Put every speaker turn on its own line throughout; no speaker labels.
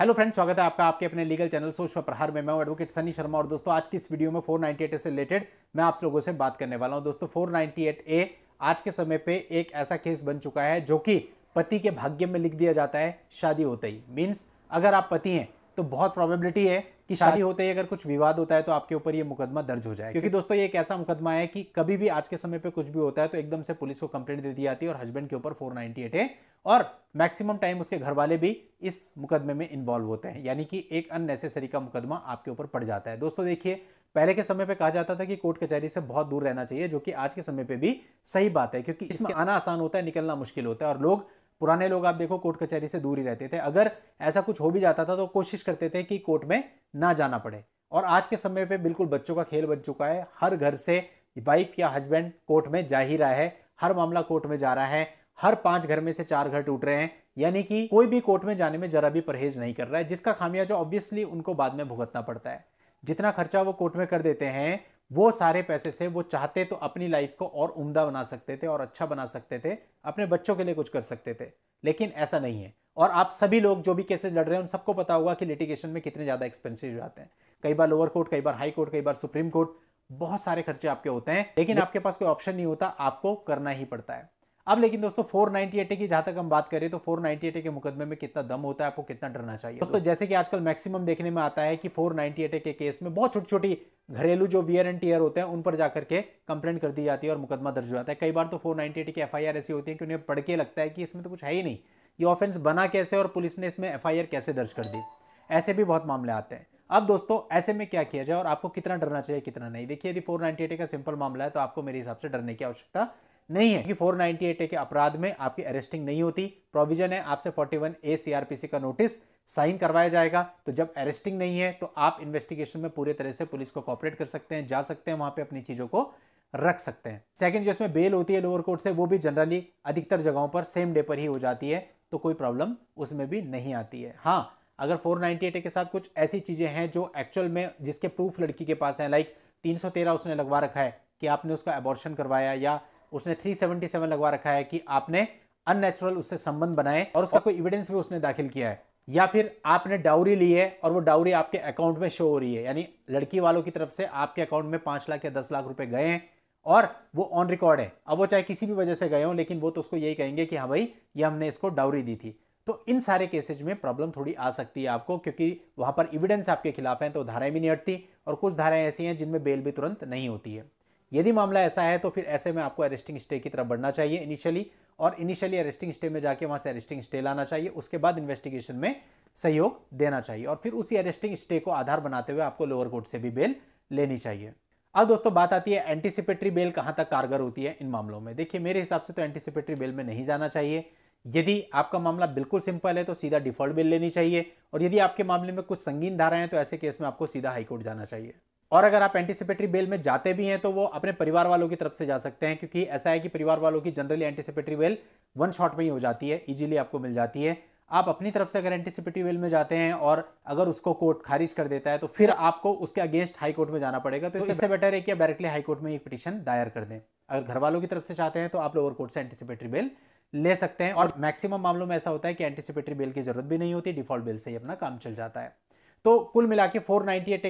hello friends स्वागत है आपका आपके अपने लीगल चैनल सोच पर प्रहार में मैं हूं एडवोकेट सनी शर्मा और दोस्तों आज की इस वीडियो में 498 से रिलेटेड मैं आप लोगों से बात करने वाला हूं दोस्तों 498 ए आज के समय पे एक ऐसा केस बन चुका है जो कि पति के भाग्य में लिख दिया जाता है शादी होते ही मीन्स अगर आप पति हैं तो बहुत प्रॉबेबिलिटी है कि शादी होते ही अगर कुछ विवाद होता है तो आपके ऊपर ये मुकदमा दर्ज हो जाए क्योंकि दोस्तों ये एक ऐसा मुकदमा है कि कभी भी आज के समय पर कुछ भी होता है तो एकदम से पुलिस को कंप्लेंट दे दी जाती है और हस्बैंड के ऊपर फोर है और मैक्सिमम टाइम उसके घर वाले भी इस मुकदमे में इन्वॉल्व होते हैं यानी कि एक अननेसेसरी का मुकदमा आपके ऊपर पड़ जाता है दोस्तों देखिए पहले के समय पे कहा जाता था कि कोर्ट कचहरी से बहुत दूर रहना चाहिए जो कि आज के समय पे भी सही बात है क्योंकि इसमें आना आसान होता है निकलना मुश्किल होता है और लोग पुराने लोग आप देखो कोर्ट कचहरी से दूर ही रहते थे अगर ऐसा कुछ हो भी जाता था तो कोशिश करते थे कि कोर्ट में ना जाना पड़े और आज के समय पे बिल्कुल बच्चों का खेल बन चुका है हर घर से वाइफ या हस्बैंड कोर्ट में जा ही रहा है हर मामला कोर्ट में जा रहा है हर पांच घर में से चार घर टूट रहे हैं यानी कि कोई भी कोर्ट में जाने में जरा भी परहेज नहीं कर रहा है जिसका खामियाजा ऑब्वियसली उनको बाद में भुगतना पड़ता है जितना खर्चा वो कोर्ट में कर देते हैं वो सारे पैसे से वो चाहते तो अपनी लाइफ को और उम्दा बना सकते थे और अच्छा बना सकते थे अपने बच्चों के लिए कुछ कर सकते थे लेकिन ऐसा नहीं है और आप सभी लोग जो भी केसेस लड़ रहे हैं उन सबको पता होगा कि लिटिगेशन में कितने ज़्यादा एक्सपेंसिव जाते हैं कई बार लोअर कोर्ट कई बार हाई कोर्ट कई बार सुप्रीम कोर्ट बहुत सारे खर्चे आपके होते हैं लेकिन आपके पास कोई ऑप्शन नहीं होता आपको करना ही पड़ता है अब लेकिन दोस्तों फोर नाइनटी एटे की जहां तक हम बात करें तो फोर नाइनटी एटे के मुकदमे में कितना दम होता है आपको कितना डरना चाहिए दोस्तों जैसे कि आजकल मैक्सिमम देखने में आता है कि फोर नाइनटी एटे के केस में बहुत छोटी छोटी घरेलू जो वियर एंड टीयर होते हैं उन पर जाकर के कंप्लेंट कर दी जाती है और मुकदमा दर्ज हो जाता है कई बार तो फोर नाइनटी की एफ ऐसी होती है कि उन्हें पढ़ के लगता है कि इसमें तो कुछ है ही नहीं ये ऑफेंस बना कैसे और पुलिस ने इसमें एफ कैसे दर्ज कर दी ऐसे भी बहुत मामले आते हैं अब दोस्तों ऐसे में क्या किया जाए और आपको कितना डरना चाहिए कितना नहीं देखिए यदि फोर का सिंपल मामला है तो आपको मेरे हिसाब से डरने की आवश्यकता नहीं है कि फोर ए के अपराध में आपकी अरेस्टिंग नहीं होती प्रोविजन है आपसे फोर्टी ए सीआरपीसी का नोटिस साइन करवाया जाएगा तो जब अरेस्टिंग नहीं है तो आप इन्वेस्टिगेशन में पूरे तरह से पुलिस को कॉपरेट कर सकते हैं जा सकते हैं वहां पे अपनी चीज़ों को रख सकते हैं सेकंड जो इसमें बेल होती है लोअर कोर्ट से वो भी जनरली अधिकतर जगहों पर सेम डे पर ही हो जाती है तो कोई प्रॉब्लम उसमें भी नहीं आती है हाँ अगर फोर के साथ कुछ ऐसी चीज़ें हैं जो एक्चुअल में जिसके प्रूफ लड़की के पास हैं लाइक तीन उसने लगवा रखा है कि आपने उसका एबॉर्शन करवाया या उसने 377 लगवा रखा है कि आपने अननेचुरल उससे संबंध बनाए और उसका कोई एविडेंस भी उसने दाखिल किया है या फिर आपने डाउरी ली है और वो डाउरी आपके अकाउंट में शो हो रही है यानी लड़की वालों की तरफ से आपके अकाउंट में पाँच लाख या दस लाख रुपए गए हैं और वो ऑन रिकॉर्ड है अब वो चाहे किसी भी वजह से गए हों लेकिन वो तो उसको यही कहेंगे कि हाँ भाई ये हमने इसको डाउरी दी थी तो इन सारे केसेज में प्रॉब्लम थोड़ी आ सकती है आपको क्योंकि वहाँ पर इविडेंस आपके खिलाफ हैं तो धाराएं भी नहीं हटती और कुछ धाराएं ऐसी हैं जिनमें बेल भी तुरंत नहीं होती है यदि मामला ऐसा है तो फिर ऐसे में आपको अरेस्टिंग स्टे की तरफ बढ़ना चाहिए इनिशियली और इनिशियली अरेस्टिंग स्टे में जाके वहां से अरेस्टिंग स्टे लाना चाहिए उसके बाद इन्वेस्टिगेशन में सहयोग देना चाहिए और फिर उसी अरेस्टिंग स्टे को आधार बनाते हुए आपको लोअर कोर्ट से भी बेल लेनी चाहिए अब दोस्तों बात आती है एंटीसिपेटरी बेल कहां तक कारगर होती है इन मामलों में देखिए मेरे हिसाब से तो एंटीसिपेटरी बेल में नहीं जाना चाहिए यदि आपका मामला बिल्कुल सिंपल है तो सीधा डिफॉल्ट बेल लेनी चाहिए और यदि आपके मामले में कुछ संगीन धाराएं हैं तो ऐसे केस में आपको सीधा हाईकोर्ट जाना चाहिए और अगर आप एंटीसिपेटरी बेल में जाते भी हैं तो वो अपने परिवार वालों की तरफ से जा सकते हैं क्योंकि ऐसा है कि परिवार वालों की generally anticipatory bail one shot में ही हो जाती है इजीली आपको मिल जाती है आप अपनी तरफ से अगर एंटीसिपेटरी बेल में जाते हैं और अगर उसको कोर्ट खारिज कर देता है तो फिर आपको उसके अगेंस्ट हाई कोर्ट में जाना पड़ेगा तो, तो इससे बेटर है कि आप डायरेक्टली हाई कोर्ट में एक पिटीशन दायर कर दें अगर घर वालों की तरफ से चाहते हैं तो आप लोअर कोर्ट से एंटीसिपेटरी बेल ले सकते हैं और मैक्सिमम मामलों में ऐसा होता है कि एंटीसिपेटरी बेल की जरूरत भी नहीं होती डिफॉल्ट बेल से ही अपना काम चल जाता है तो कुल मिला के फोर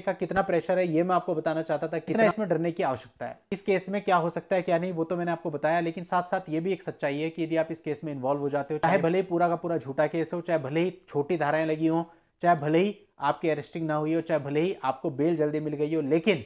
का कितना प्रेशर है ये मैं आपको बताना चाहता था कितना इसमें डरने की आवश्यकता है इस केस में क्या हो सकता है क्या नहीं वो तो मैंने आपको बताया लेकिन साथ साथ ये भी एक सच्चाई है कि यदि आप इस केस में इन्वॉल्व हो जाते हो चाहे भले ही पूरा का पूरा झूठा केस हो चाहे भले ही छोटी धाराएं लगी हो चाहे भले ही आपकी अरेस्टिंग ना हुई हो चाहे भले ही आपको बेल जल्दी मिल गई हो लेकिन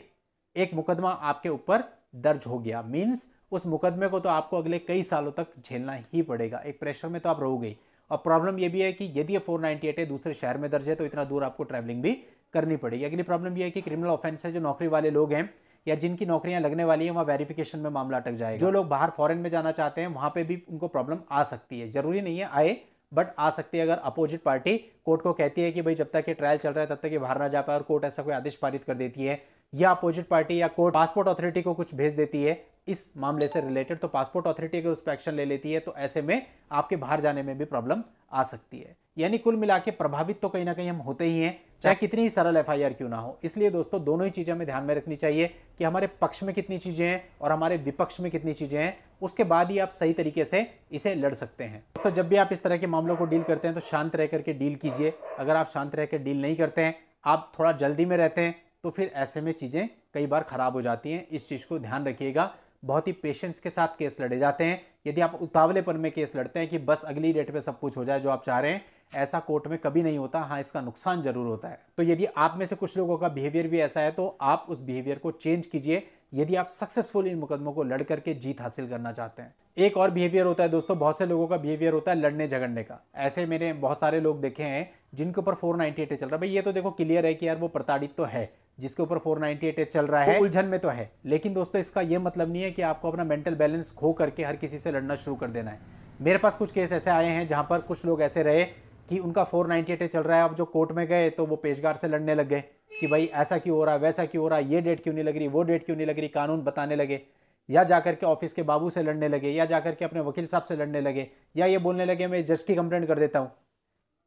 एक मुकदमा आपके ऊपर दर्ज हो गया मीन्स उस मुकदमे को तो आपको अगले कई सालों तक झेलना ही पड़ेगा एक प्रेशर में तो आप रहोगे अब प्रॉब्लम यह भी है कि यदि ये फोर नाइन्टी एट है दूसरे शहर में दर्ज है तो इतना दूर आपको ट्रैवलिंग भी करनी पड़ेगी अगली प्रॉब्लम यह है कि क्रिमिनल ऑफेंस है जो नौकरी वाले लोग हैं या जिनकी नौकरियां लगने वाली हैं वहाँ वेरिफिकेशन में मामला अटक जाएगा जो लोग बाहर फॉरेन में जाना चाहते हैं वहाँ पे भी उनको प्रॉब्लम आ सकती है जरूरी नहीं है आए बट आ सकती है अगर अपोजिट पार्टी कोर्ट को कहती है कि भाई जब तक ये ट्रायल चल रहा है तब तक ये बाहर ना जा पाए और कोर्ट ऐसा कोई आदेश पारित कर देती है या अपोजिट पार्टी या कोर्ट पासपोर्ट अथॉरिटी को कुछ भेज देती है इस मामले से रिलेटेड तो पासपोर्ट अथॉरिटी अगर उस पर एक्शन ले लेती है तो ऐसे में आपके बाहर जाने में भी प्रॉब्लम आ सकती है यानी कुल मिला के प्रभावित तो कहीं ना कहीं हम होते ही हैं चाहे कितनी ही सरल एफ क्यों ना हो इसलिए दोस्तों दोनों ही चीज़ें हमें ध्यान में रखनी चाहिए कि हमारे पक्ष में कितनी चीज़ें हैं और हमारे विपक्ष में कितनी चीज़ें हैं उसके बाद ही आप सही तरीके से इसे लड़ सकते हैं दोस्तों जब भी आप इस तरह के मामलों को डील करते हैं तो शांत रह करके डील कीजिए अगर आप शांत रह कर डील नहीं करते हैं आप थोड़ा जल्दी में रहते हैं तो फिर ऐसे में चीज़ें कई बार ख़राब हो जाती हैं इस चीज़ को ध्यान रखिएगा बहुत ही पेशेंस के साथ केस लड़े जाते हैं यदि आप उतावलेपन में केस लड़ते हैं कि बस अगली डेट पे सब कुछ हो जाए जो आप चाह रहे हैं ऐसा कोर्ट में कभी नहीं होता हाँ इसका नुकसान जरूर होता है तो यदि आप में से कुछ लोगों का बिहेवियर भी ऐसा है तो आप उस बिहेवियर को चेंज कीजिए यदि आप सक्सेसफुल इन मुकदमों को लड़ करके जीत हासिल करना चाहते हैं एक और बिहेवियर होता है दोस्तों बहुत से लोगों का बिहेवियर होता है लड़ने झगड़ने का ऐसे मैंने बहुत सारे लोग देखे हैं जिनके ऊपर फोर नाइनटी एट चल रहा है भाई ये तो देखो क्लियर है कि यार वो प्रताड़ित तो है जिसके ऊपर 498 एट चल रहा है तो उलझन में तो है लेकिन दोस्तों इसका यह मतलब नहीं है कि आपको अपना मेंटल बैलेंस खो करके हर किसी से लड़ना शुरू कर देना है मेरे पास कुछ केस ऐसे आए हैं जहाँ पर कुछ लोग ऐसे रहे कि उनका 498 नाइन्टी चल रहा है अब जो कोर्ट में गए तो वो पेशगार से लड़ने लग गए कि भाई ऐसा क्यों हो रहा है वैसा क्यों हो रहा है ये डेट क्यों नहीं लग रही वो डेट क्यों नहीं लग रही कानून बताने लगे या जाकर के ऑफिस के बाबू से लड़ने लगे या जाकर के अपने वकील साहब से लड़ने लगे या ये बोलने लगे मैं जज की कंप्लेंट कर देता हूँ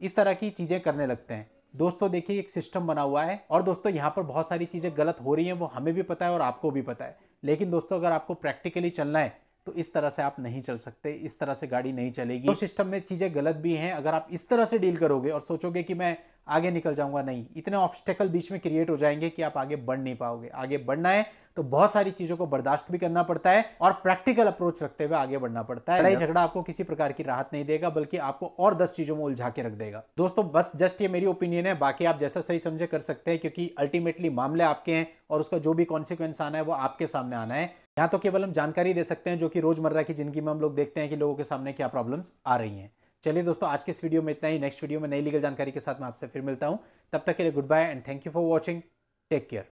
इस तरह की चीज़ें करने लगते हैं दोस्तों देखिए एक सिस्टम बना हुआ है और दोस्तों यहाँ पर बहुत सारी चीज़ें गलत हो रही हैं वो हमें भी पता है और आपको भी पता है लेकिन दोस्तों अगर आपको प्रैक्टिकली चलना है तो इस तरह से आप नहीं चल सकते इस तरह से गाड़ी नहीं चलेगी तो सिस्टम में चीज़ें गलत भी हैं अगर आप इस तरह से डील करोगे और सोचोगे कि मैं आगे निकल जाऊंगा नहीं इतने ऑब्स्टेकल बीच में क्रिएट हो जाएंगे कि आप आगे बढ़ नहीं पाओगे आगे बढ़ना है तो बहुत सारी चीज़ों को बर्दाश्त भी करना पड़ता है और प्रैक्टिकल अप्रोच रखते हुए आगे बढ़ना पड़ता है लड़ाई झगड़ा आपको किसी प्रकार की राहत नहीं देगा बल्कि आपको और दस चीज़ों में उलझा के रख देगा दोस्तों बस जस्ट ये मेरी ओपिनियन है बाकी आप जैसा सही समझे कर सकते हैं क्योंकि अल्टीमेटली मामले आपके हैं और उसका जो भी कॉन्सिक्वेंस आना है वो आपके सामने आना है यहाँ तो केवल हम जानकारी दे सकते हैं जो कि रोजमर्रा की जिंदगी में हम लोग देखते हैं कि लोगों के सामने क्या प्रॉब्लम्स आ रही हैं चलिए दोस्तों आज के इस वीडियो में इतना ही नेक्स्ट वीडियो में नई लीगल जानकारी के साथ मैं आपसे फिर मिलता हूँ तब तक के लिए good bye and thank you for watching take care